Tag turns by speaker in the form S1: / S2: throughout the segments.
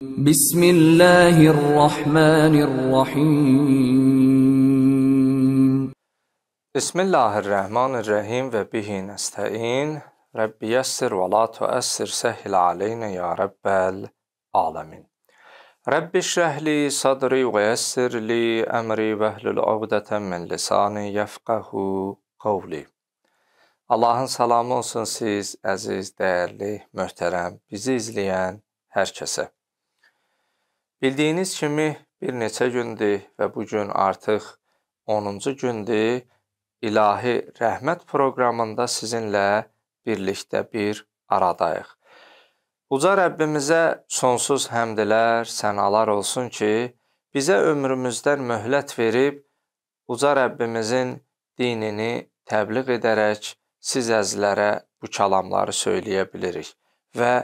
S1: بسم الله الرحمن الرحيم بسم الله الرحمن الرحيم وبه نستعين رب يسر ولا تؤسر سهل علينا يا رب العالمين رب اشرح لي صدري ويسر لي أمري واحلل عقدة من لساني يفقه قولي Allahın salamı olsun siz, əziz, dəyərli, möhtərəm, bizi izləyən hər kəsə. Bildiyiniz kimi bir neçə gündür və bu gün artıq 10-cu gündür İlahi Rəhmət proqramında sizinlə birlikdə bir aradayıq. Uca Rəbbimizə sonsuz həmdlər, sənalar olsun ki, bizə ömrümüzdən möhlət verib uca Rəbbimizin dinini təbliğ edərək siz əzlərə bu kəlamları söyləyə bilirik və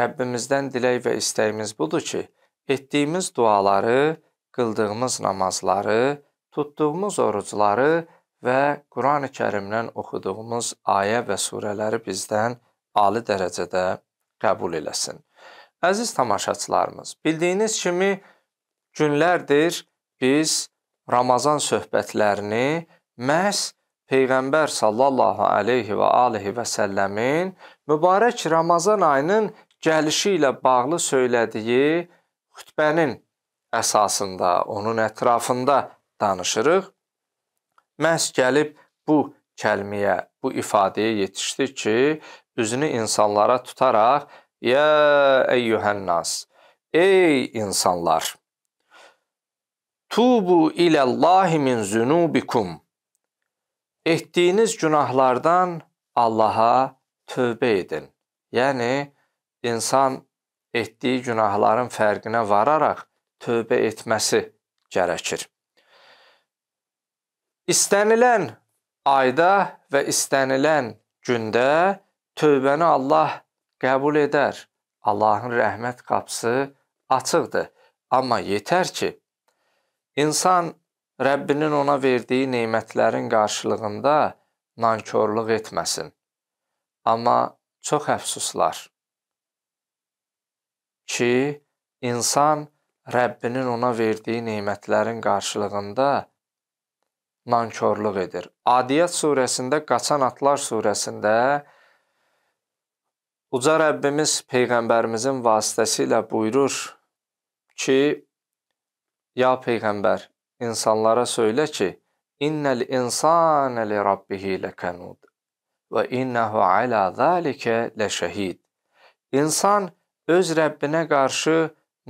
S1: Rəbbimizdən dilək və istəyimiz budur ki, etdiyimiz duaları, qıldığımız namazları, tutduğumuz orucları və Qurani Kərimdən oxuduğumuz ayə və surələri bizdən ali dərəcədə qəbul eləsin. Əziz tamaşaçılarımız, bildiyiniz kimi günlərdir biz Ramazan söhbətlərini məhz Peyğəmbər sallallahu aleyhi və alihi və səlləmin mübarək Ramazan ayının gəlişi ilə bağlı söylədiyi xütbənin əsasında, onun ətrafında danışırıq. Məhz gəlib bu kəlməyə, bu ifadəyə yetişdi ki, üzünü insanlara tutaraq "Ya eyyuhannas, ey insanlar, tubu ilallahi min zunubikum" Etdiyiniz günahlardan Allah'a tövbə edin. Yəni insan etdiyi günahların fərqinə vararaq tövbə etməsi gərəkir. İstənilən ayda və istənilən gündə tövbəni Allah qəbul edər. Allahın rəhmət qapısı açıqdır. Amma yetər ki, insan Rəbbinin ona verdiyi neymətlərin qarşılığında nankorluq etməsin. Amma çox əfsuslar, ki, insan Rəbbinin ona verdiyi nemətlərin qarşılığında nankorluq edir. Adiyyət surəsində, Qaçan Atlar surəsində Uca Rəbbimiz Peyğəmbərimizin vasitəsilə buyurur ki, Ya Peyğəmbər, insanlara söylə ki, İnnəl insana li rabbihi ləkanud və innəhu alə zəlikə ləşəhid. İnsan öz Rəbbinə qarşı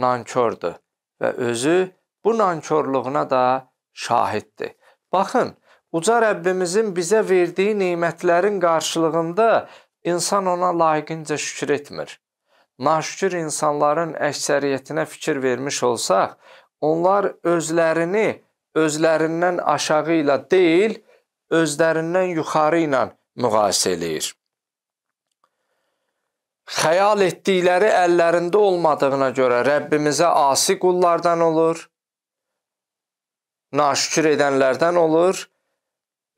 S1: nankördür və özü bu nankorluğuna da şahiddir. Baxın, uca Rəbbimizin bizə verdiyi nemətlərin qarşılığında insan ona layiqincə şükür etmir. Naşükür insanların əksəriyyətinə fikir vermiş olsaq, onlar özlərini özlərindən aşağı ilə deyil, özlərindən yuxarı ilə müqayisə eləyir xəyal etdikləri əllərində olmadığına görə Rəbbimizə asi qullardan olur, naşükür edənlərdən olur.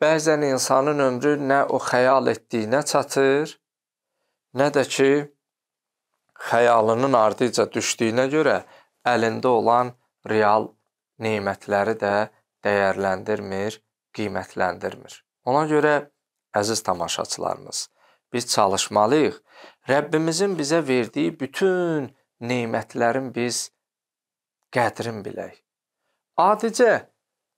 S1: Bəzən insanın ömrü nə o xəyal etdiyinə çatır, nə də ki, xəyalının ardıca düşdüyünə görə əlində olan real nemətləri də dəyərləndirmir, qiymətləndirmir. Ona görə, əziz tamaşaçılarımız, biz çalışmalıyıq. Rəbbimizin bizə verdiyi bütün nemətlərin biz qədrin bilək. Adicə,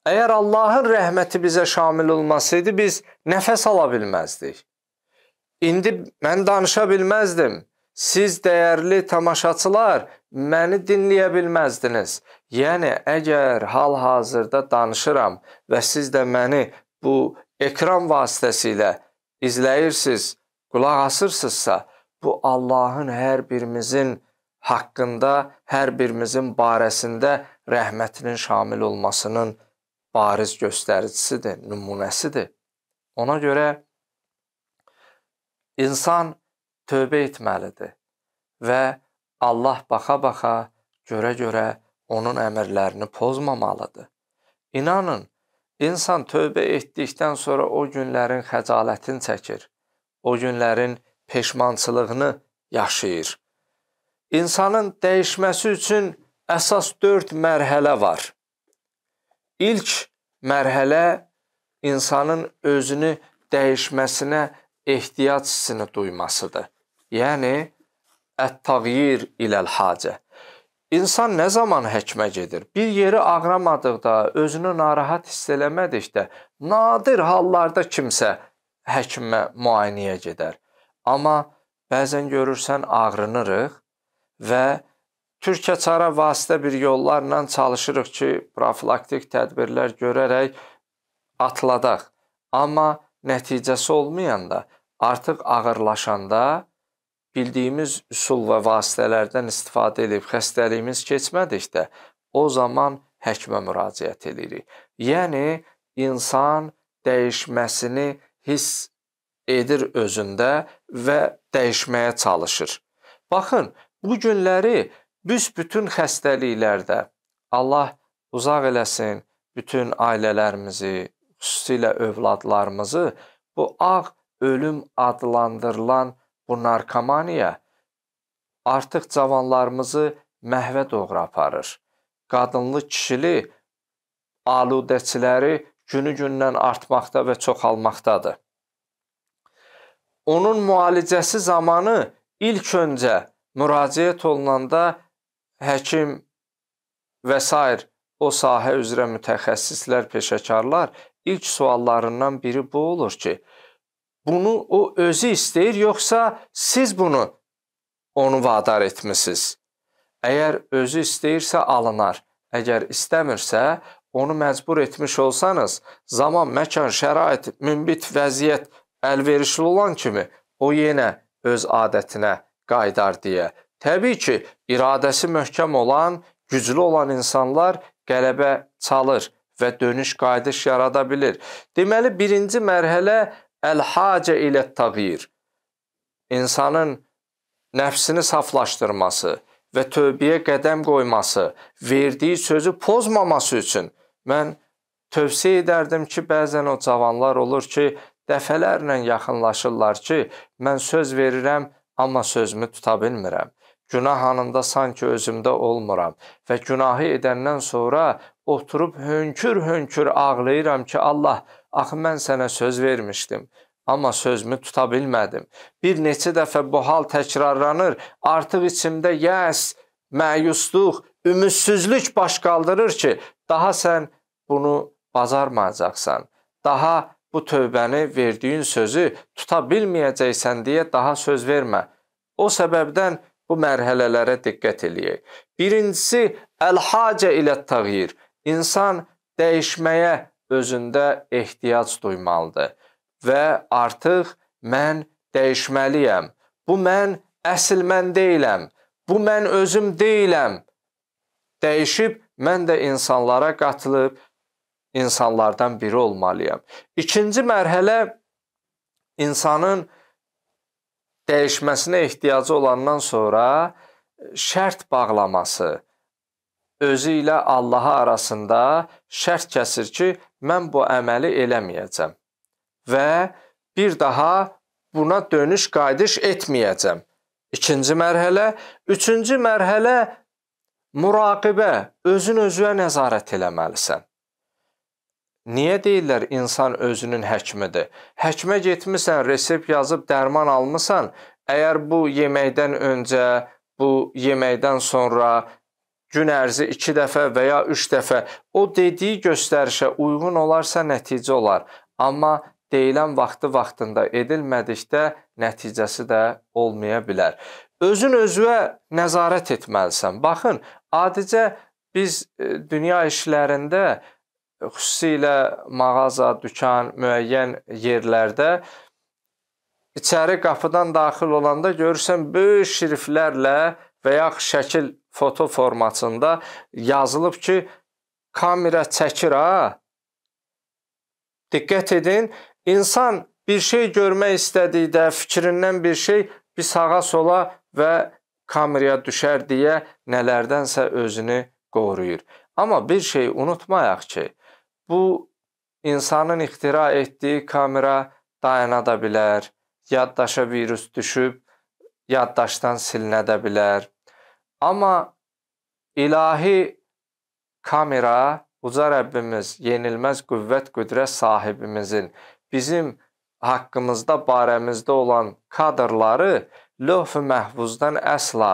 S1: əgər Allahın rəhməti bizə şamil olmasaydı, biz nəfəs ala bilməzdik. İndi mən danışa bilməzdim. Siz dəyərli tamaşaçılar məni dinləyə bilməzdiniz. Yəni əgər hal-hazırda danışıram və siz də məni bu ekran vasitəsilə izləyirsiniz, qulaq asırsınızsa, bu Allahın hər birimizin haqqında, hər birimizin barəsində rəhmətinin şamil olmasının bariz göstəricisidir, nümunəsidir. Ona görə insan tövbə etməlidir və Allah baxa-baxa, görə-görə onun əmrlərini pozmamalıdır. İnanın, insan tövbə etdikdən sonra o günlərin xəcalətini çəkir o günlərin peşmançılığını yaşayır. İnsanın dəyişməsi üçün əsas 4 mərhələ var. İlk mərhələ insanın özünü dəyişməsinə ehtiyac hissini duymasıdır. Yəni ət-təğyir iləl-hacə. İnsan nə zaman həkmə gedir? Bir yeri ağramadıqda, özünü narahat hiss eləmədikdə, nadir hallarda kimsə həkimə müayinəyə gedər. Amma bəzən görürsən ağrınırıq və türkə çara vasitə bir yollarla çalışırıq ki, profilaktik tədbirlər görərək atladaq. Amma nəticəsi olmayanda, artıq ağırlaşanda bildiyimiz üsul və vasitələrdən istifadə edib xəstəliyimiz keçmədikdə o zaman həkimə müraciət edirik. Yəni insan dəyişməsini hiss edir özündə və dəyişməyə çalışır. Baxın, bu günləri büsbütün xəstəliklərdə Allah uzaq eləsin bütün ailələrimizi, xüsusilə övladlarımızı bu ağ ölüm adlandırılan bu narkomaniya artıq cavanlarımızı məhvə doğru aparır. Qadınlı, kişili aludəçiləri günü-gündən artmaqda və çoxalmaqdadır. Onun müalicəsi zamanı ilk öncə müraciət olunanda həkim və s. o sahə üzrə mütəxəssislər, peşəkarlar ilk suallarından biri bu olur ki, bunu o özü istəyir yoxsa siz bunu onu vadar etmisiniz? Əgər özü istəyirsə alınar, əgər istəmirsə onu məcbur etmiş olsanız, zaman, məkan, şərait, mümbit vəziyyət əlverişli olan kimi o yenə öz adətinə qayıdar deyə. Təbii ki, iradəsi möhkəm olan, güclü olan insanlar qələbə çalır və dönüş qayıdış yarada bilir. Deməli, birinci mərhələ əl-hacə ilə təğyir. İnsanın nəfsini saflaşdırması və tövbəyə qədəm qoyması, verdiyi sözü pozmaması üçün Mən tövsiyə edərdim ki, bəzən o cavanlar olur ki, dəfələrlə yaxınlaşırlar ki, mən söz verirəm, amma sözümü tuta bilmirəm. Günah anında sanki özümdə olmuram və günahı edəndən sonra oturub hönkür-hönkür ağlayıram ki, Allah, axı mən sənə söz vermişdim, amma sözümü tuta bilmədim. Bir neçə dəfə bu hal təkrarlanır, artıq içimdə yəs, məyusluq, ümidsizlik baş qaldırır ki, daha sən bunu bacarmayacaqsan. Daha bu tövbəni verdiyin sözü tuta bilməyəcəksən deyə daha söz vermə. O səbəbdən bu mərhələlərə diqqət eləyək. Birincisi əl-hacə ilə təğyir. İnsan dəyişməyə özündə ehtiyac duymalıdır və artıq mən dəyişməliyəm. Bu mən əsl mən deyiləm. Bu mən özüm deyiləm. Dəyişib mən də insanlara qatılıb insanlardan biri olmalıyam. İkinci mərhələ insanın dəyişməsinə ehtiyacı olandan sonra şərt bağlaması, özü ilə Allaha arasında şərt kəsir ki, mən bu əməli eləməyəcəm və bir daha buna dönüş qayıdış etməyəcəm. İkinci mərhələ, üçüncü mərhələ muraqibə, özün özünə nəzarət eləməlisən. Niyə deyirlər insan özünün həkimidir? Həkimə getmisən, resept yazıb dərman almısan, əgər bu yeməkdən öncə, bu yeməkdən sonra gün ərzi 2 dəfə və ya 3 dəfə o dediyi göstərişə uyğun olarsa nəticə olar. Amma deyilən vaxtı vaxtında edilmədikdə nəticəsi də olmaya bilər. Özün özünə nəzarət etməlisən. Baxın, adicə biz e, dünya işlərində xüsusilə mağaza, dükan, müəyyən yerlərdə içəri qapıdan daxil olanda görürsən böyük şriftlərlə və yaxud şəkil foto formatında yazılıb ki, kamera çəkir ha. Diqqət edin, insan bir şey görmək istədikdə, fikrindən bir şey bir sağa sola və kameraya düşər deyə nələrdənsə özünü qoruyur. Amma bir şey unutmayaq ki, Bu insanın ixtira etdiyi kamera dayana da bilər. Yaddaşa virus düşüb yaddaşdan silinə də bilər. Amma ilahi kamera uca Rəbbimiz, yenilməz qüvvət, qüdrət sahibimizin bizim haqqımızda, barəmizdə olan kadrları lövh-ü məhvuzdan əsla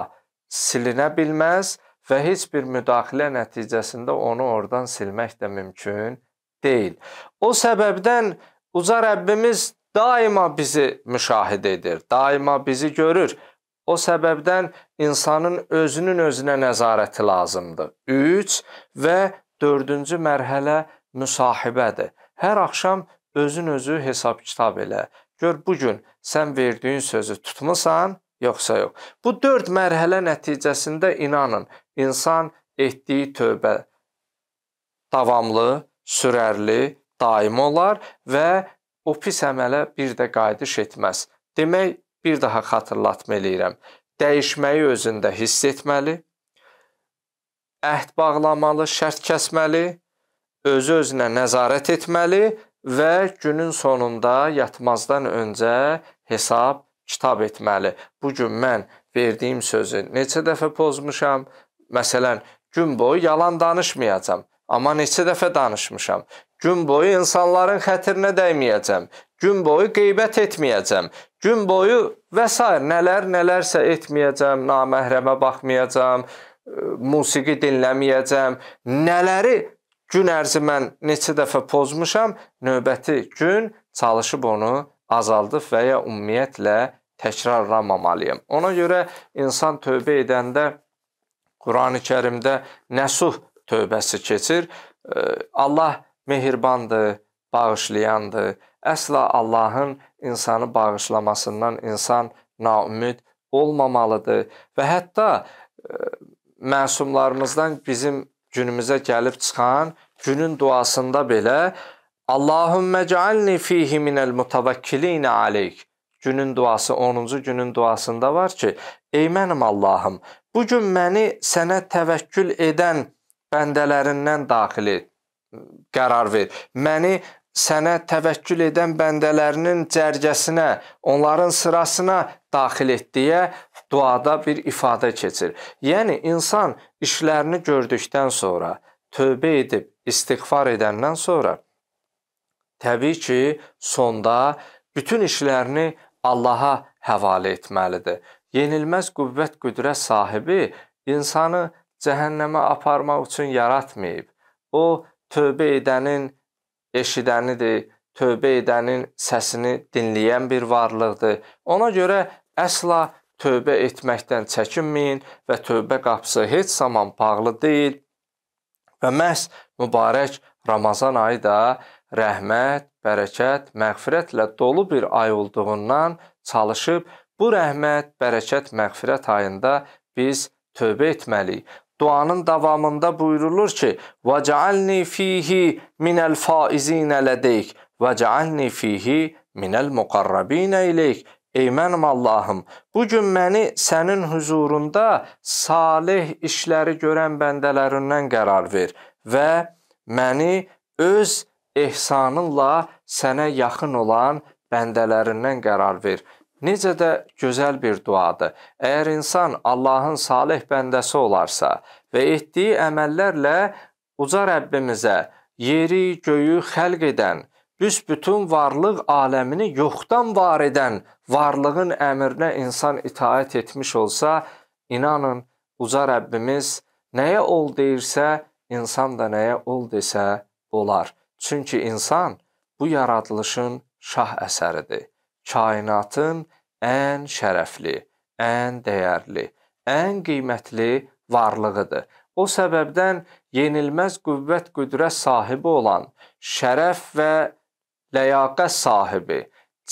S1: silinə bilməz və heç bir müdaxilə nəticəsində onu oradan silmək də mümkün deyil. O səbəbdən uca Rəbbimiz daima bizi müşahidə edir, daima bizi görür. O səbəbdən insanın özünün özünə nəzarəti lazımdır. 3 və 4-cü mərhələ müsahibədir. Hər axşam özün özü hesab kitab elə. Gör bu gün sən verdiyin sözü tutmusan, yoxsa yox. Bu 4 mərhələ nəticəsində inanın, insan etdiyi tövbə davamlı, sürərli, daim olar və o pis əmələ bir də qayıdış etməz. Demək, bir daha xatırlatma eləyirəm. Dəyişməyi özündə hiss etməli, əhd bağlamalı, şərt kəsməli, özü-özünə nəzarət etməli və günün sonunda yatmazdan öncə hesab kitab etməli. Bu gün mən verdiyim sözü neçə dəfə pozmuşam? Məsələn, gün boyu yalan danışmayacam. Amma neçə dəfə danışmışam. Gün boyu insanların xətrinə dəyməyəcəm. Gün boyu qeybət etməyəcəm. Gün boyu və s. nələr nələrsə etməyəcəm, naməhrəmə baxmayacam, musiqi dinləməyəcəm. Nələri gün ərzi mən neçə dəfə pozmuşam, növbəti gün çalışıb onu azaldıb və ya ümumiyyətlə təkrarlamamalıyam. Ona görə insan tövbə edəndə Qurani-Kərimdə nəsuh tövbəsi keçir. Allah mehribandır, bağışlayandır. Əsla Allahın insanı bağışlamasından insan naümid olmamalıdır və hətta məsumlarımızdan bizim günümüzə gəlib çıxan günün duasında belə Allahümme cealni fihi minel mutavakkilin aleyk. Günün duası 10-cu günün duasında var ki, ey mənim Allahım, bu gün məni sənə təvəkkül edən bəndələrindən daxil et, qərar ver. Məni sənə təvəkkül edən bəndələrinin cərgəsinə, onların sırasına daxil et deyə duada bir ifadə keçir. Yəni insan işlərini gördükdən sonra, tövbə edib istighfar edəndən sonra təbii ki, sonda bütün işlərini Allaha həvalə etməlidir. Yenilməz qüvvət qüdrət sahibi insanı cəhənnəmə aparmaq üçün yaratmayıb. O tövbə edənin eşidənidir, tövbə edənin səsini dinləyən bir varlıqdır. Ona görə əsla tövbə etməkdən çəkinməyin və tövbə qapısı heç zaman bağlı deyil. Və məhz mübarək Ramazan ayı da rəhmət, bərəkət, məğfirətlə dolu bir ay olduğundan çalışıb bu rəhmət, bərəkət, məğfirət ayında biz tövbə etməliyik. Duanın davamında buyurulur ki: "Və cəalni fihi minəl faizin ladeyk və cəalni fihi minəl muqarrabin ileyk." Ey mənim Allahım, bu gün məni sənin huzurunda salih işləri görən bəndələrindən qərar ver və məni öz ehsanınla sənə yaxın olan bəndələrindən qərar ver. Necə də gözəl bir duadır. Əgər insan Allahın salih bəndəsi olarsa və etdiyi əməllərlə uca Rəbbimizə yeri, göyü xəlq edən, büsbütün varlıq aləmini yoxdan var edən varlığın əmrinə insan itaət etmiş olsa, inanın, uca Rəbbimiz nəyə ol deyirsə, insan da nəyə ol desə olar. Çünki insan bu yaradılışın şah əsəridir. Kainatın ən şərəfli, ən dəyərli, ən qiymətli varlığıdır. O səbəbdən yenilməz qüvvət qüdrət sahibi olan, şərəf və ləyaqət sahibi,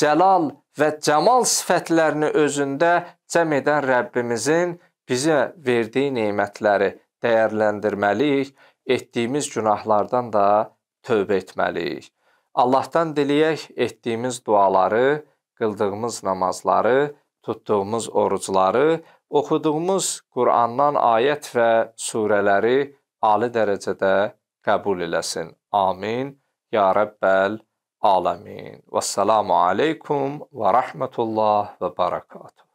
S1: cəlal və cəmal sifətlərini özündə cəm edən Rəbbimizin bizə verdiyi nemətləri dəyərləndirməliyik, etdiyimiz günahlardan da tövbə etməliyik. Allahdan diləyək etdiyimiz duaları, qıldığımız namazları, tutduğumuz orucları, oxuduğumuz Qurandan ayət və surələri ali dərəcədə qəbul eləsin. Amin. Ya Rəbbəl Aləmin. Vəssalamu aleykum və rəhmətullah və barakatuh.